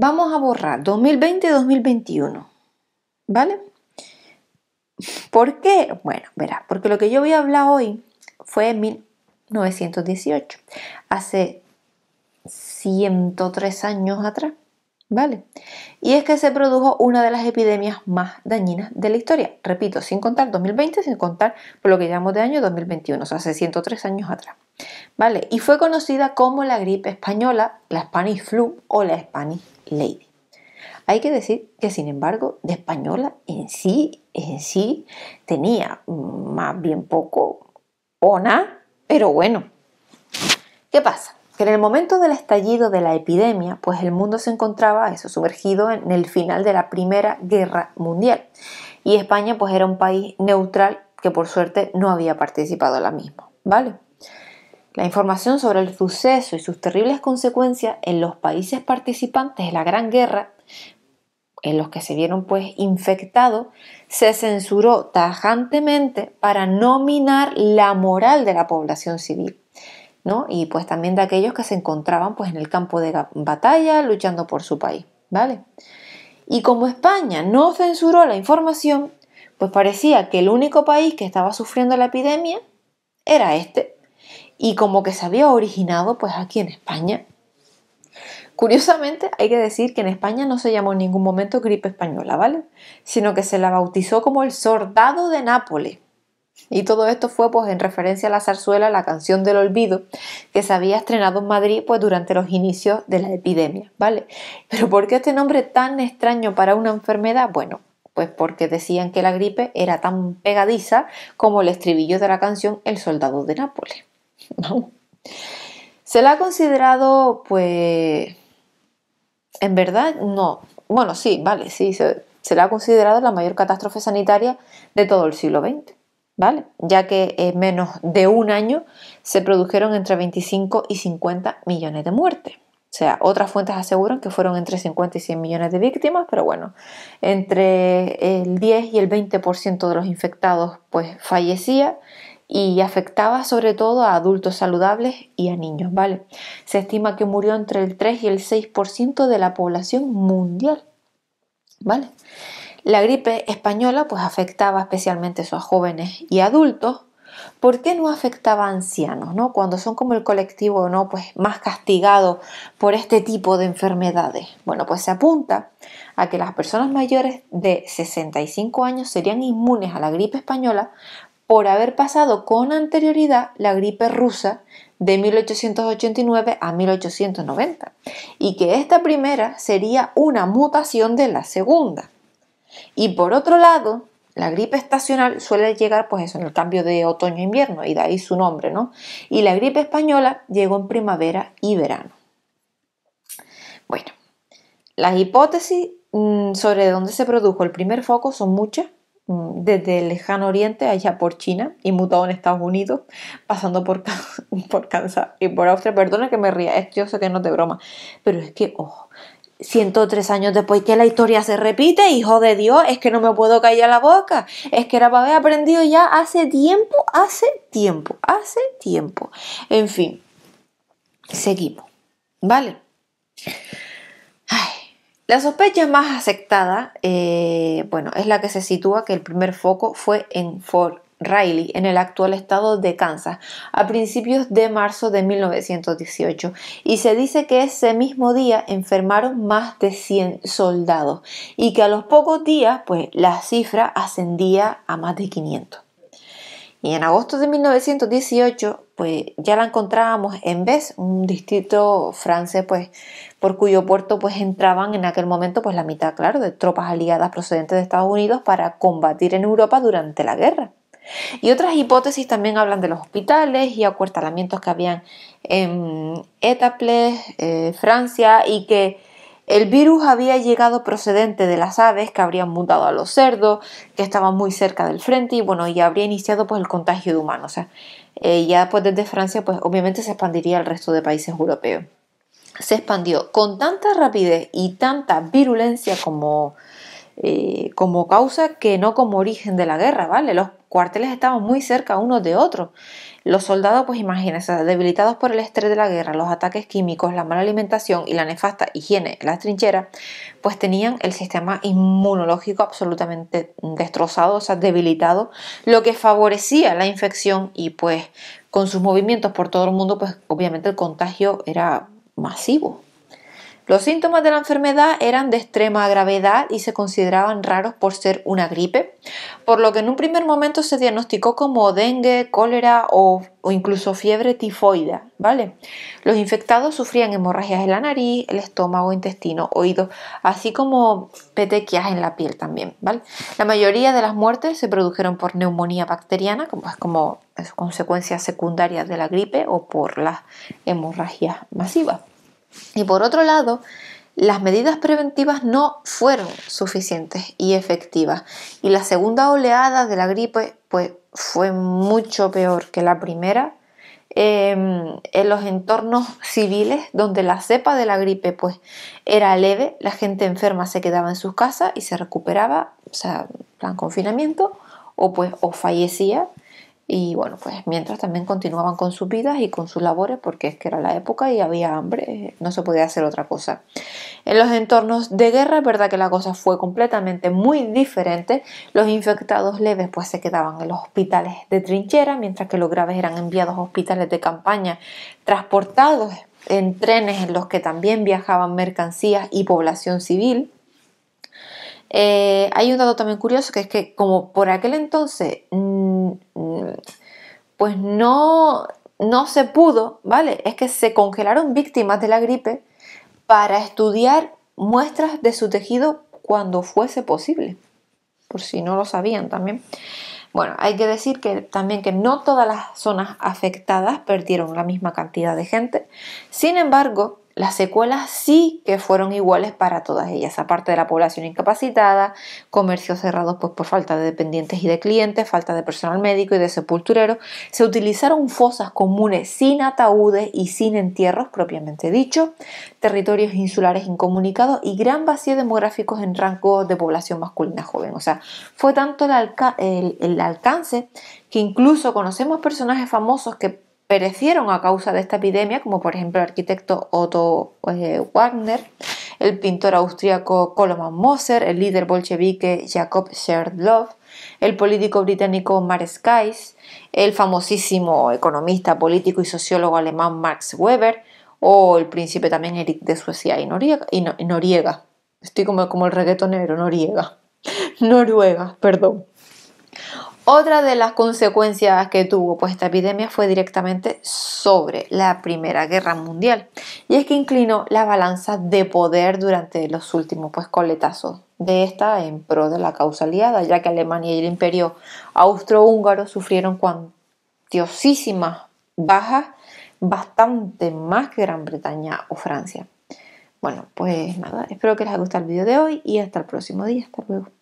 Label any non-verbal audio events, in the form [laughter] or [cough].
Vamos a borrar 2020-2021. ¿Vale? ¿Por qué? Bueno, verá, porque lo que yo voy a hablar hoy fue en 1918, hace 103 años atrás. ¿Vale? Y es que se produjo una de las epidemias más dañinas de la historia. Repito, sin contar 2020, sin contar por lo que llamamos de año 2021, o sea, hace 103 años atrás. ¿Vale? Y fue conocida como la gripe española, la Spanish Flu o la Spanish Lady. Hay que decir que, sin embargo, de española en sí, en sí, tenía más bien poco o nada, pero bueno. ¿Qué pasa? que en el momento del estallido de la epidemia, pues el mundo se encontraba eso sumergido en el final de la Primera Guerra Mundial y España pues era un país neutral que por suerte no había participado en la misma, ¿vale? La información sobre el suceso y sus terribles consecuencias en los países participantes de la Gran Guerra, en los que se vieron pues infectados, se censuró tajantemente para no minar la moral de la población civil. Y pues también de aquellos que se encontraban pues en el campo de batalla luchando por su país, ¿vale? Y como España no censuró la información, pues parecía que el único país que estaba sufriendo la epidemia era este, y como que se había originado pues aquí en España. Curiosamente, hay que decir que en España no se llamó en ningún momento gripe española, ¿vale? Sino que se la bautizó como el sordado de Nápoles. Y todo esto fue pues en referencia a la zarzuela La canción del olvido que se había estrenado en Madrid pues durante los inicios de la epidemia, ¿vale? Pero ¿por qué este nombre tan extraño para una enfermedad? Bueno, pues porque decían que la gripe era tan pegadiza como el estribillo de la canción El soldado de Nápoles. [laughs] Se la ha considerado pues en verdad no. Bueno, sí, vale, sí, se, se la ha considerado la mayor catástrofe sanitaria de todo el siglo XX ya que en menos de un año se produjeron entre 25 y 50 millones de muertes. O sea, otras fuentes aseguran que fueron entre 50 y 100 millones de víctimas, pero bueno, entre el 10 y el 20% de los infectados pues fallecía y afectaba sobre todo a adultos saludables y a niños, ¿vale? Se estima que murió entre el 3 y el 6% de la población mundial, ¿vale? La gripe española pues afectaba especialmente a jóvenes y adultos. ¿Por qué no afectaba a ancianos, no? Cuando son como el colectivo, ¿no? Pues más castigado por este tipo de enfermedades. Bueno, pues se apunta a que las personas mayores de 65 años serían inmunes a la gripe española por haber pasado con anterioridad la gripe rusa de 1889 a 1890 y que esta primera sería una mutación de la segunda. Y por otro lado, la gripe estacional suele llegar pues eso, en el cambio de otoño-invierno e y de ahí su nombre, ¿no? Y la gripe española llegó en primavera y verano. Bueno, las hipótesis mm, sobre dónde se produjo el primer foco son muchas, mm, desde el lejano oriente, allá por China, y mutado en Estados Unidos, pasando por, [laughs] por Kansas y por Austria. Perdona que me ría, yo sé que no te de broma, pero es que, ojo, 103 años después que la historia se repite, hijo de Dios, es que no me puedo caer a la boca, es que era para haber aprendido ya hace tiempo, hace tiempo, hace tiempo. En fin, seguimos, ¿vale? La sospecha más aceptada, eh, bueno, es la que se sitúa que el primer foco fue en Ford. Riley en el actual estado de Kansas a principios de marzo de 1918 y se dice que ese mismo día enfermaron más de 100 soldados y que a los pocos días pues la cifra ascendía a más de 500. Y en agosto de 1918 pues ya la encontrábamos en Bes, un distrito francés pues por cuyo puerto pues entraban en aquel momento pues la mitad claro de tropas aliadas procedentes de Estados Unidos para combatir en Europa durante la guerra. Y otras hipótesis también hablan de los hospitales y acuartalamientos que habían en Étaples, eh, Francia, y que el virus había llegado procedente de las aves que habrían mutado a los cerdos, que estaban muy cerca del frente y bueno, y habría iniciado pues el contagio de humanos. O sea, eh, ya después pues, desde Francia pues obviamente se expandiría al resto de países europeos. Se expandió con tanta rapidez y tanta virulencia como, eh, como causa que no como origen de la guerra, ¿vale? Los cuarteles estaban muy cerca unos de otros. Los soldados, pues imagínense, debilitados por el estrés de la guerra, los ataques químicos, la mala alimentación y la nefasta higiene en las trincheras, pues tenían el sistema inmunológico absolutamente destrozado, o sea, debilitado, lo que favorecía la infección y pues con sus movimientos por todo el mundo, pues obviamente el contagio era masivo. Los síntomas de la enfermedad eran de extrema gravedad y se consideraban raros por ser una gripe, por lo que en un primer momento se diagnosticó como dengue, cólera o, incluso fiebre tifoida. ¿vale? Los infectados sufrían hemorragias en la nariz, el estómago, intestino, oídos, así como petequias en la piel también. ¿vale? La mayoría de las muertes se produjeron por neumonía bacteriana, como es como consecuencia secundaria de la gripe o por las hemorragias masivas. Y por otro lado, las medidas preventivas no fueron suficientes y efectivas. Y la segunda oleada de la gripe pues, fue mucho peor que la primera. Em, en los entornos civiles donde la cepa de la gripe pues era leve, la gente enferma se quedaba en sus casas y se recuperaba, o sea, en confinamiento, o pues o fallecía y bueno, pues mientras también continuaban con sus vidas y con sus labores porque es que era la época y había hambre, eh, no se podía hacer otra cosa. En los entornos de guerra es verdad que la cosa fue completamente muy diferente. Los infectados leves pues se quedaban en los hospitales de trinchera, mientras que los graves eran enviados a hospitales de campaña, transportados en trenes en los que también viajaban mercancías y población civil. Eh, hay un dato también curioso que es que como por aquel entonces Em, pues no, no se pudo, ¿vale? Es que se congelaron víctimas de la gripe para estudiar muestras de su tejido cuando fuese posible, por si no lo sabían también. Bueno, hay que decir que también que no todas las zonas afectadas perdieron la misma cantidad de gente. Sin embargo, las secuelas sí que fueron iguales para todas ellas, aparte de la población incapacitada, comercios cerrados pues, por falta de dependientes y de clientes, falta de personal médico y de sepultureros. Se utilizaron fosas comunes sin ataúdes y sin entierros propiamente dicho, territorios insulares incomunicados y gran vacío demográfico en rango de población masculina joven. O sea, fue tanto el alcance que incluso conocemos personajes famosos que perecieron a causa de esta epidemia, como por ejemplo el arquitecto Otto eh, Wagner, el pintor austríaco Koloman Moser, el líder bolchevique Jacob Scherloff, el político británico Max el famosísimo economista, político y sociólogo alemán Max Weber, o el príncipe también Eric de Suecia y Noriega. Estoy como, como el reggaetonero, Noriega. [laughs] Noruega, perdón. Otra de las consecuencias que tuvo pues, esta epidemia fue directamente sobre la Primera Guerra Mundial y es que inclinó la balanza de poder durante los últimos pues, coletazos de esta en pro de la causa aliada, ya que Alemania y el Imperio Austrohúngaro sufrieron cuantiosísimas bajas, bastante más que Gran Bretaña o Francia. Bueno, pues nada, espero que les haya gustado el vídeo de hoy y hasta el próximo día. Hasta luego.